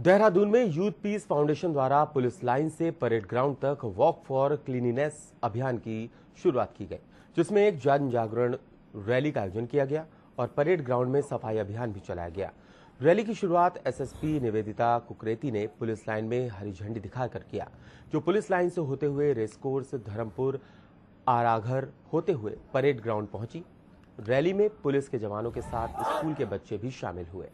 देहरादून में youth peace foundation द्वारा police line से परेड ग्राउंड तक वॉक फॉर क्लीनिनेस अभियान की शुरुआत की गई जिसमें एक जन जागरण रैली का आयोजन किया गया और परेड ग्राउंड में सफाई अभियान भी चलाया गया रैली की शुरुआत एसएसपी निवेदिता कुकरेती ने पुलिस लाइन में हरी झंडी दिखाकर किया जो पुलिस लाइन से होते हुए रेसकोर्स धर्मपुर आराघर होते हुए परेड ग्राउंड पहुंची रैली में पुलिस के जवानों के साथ स्कूल के बच्चे भी शामिल हुए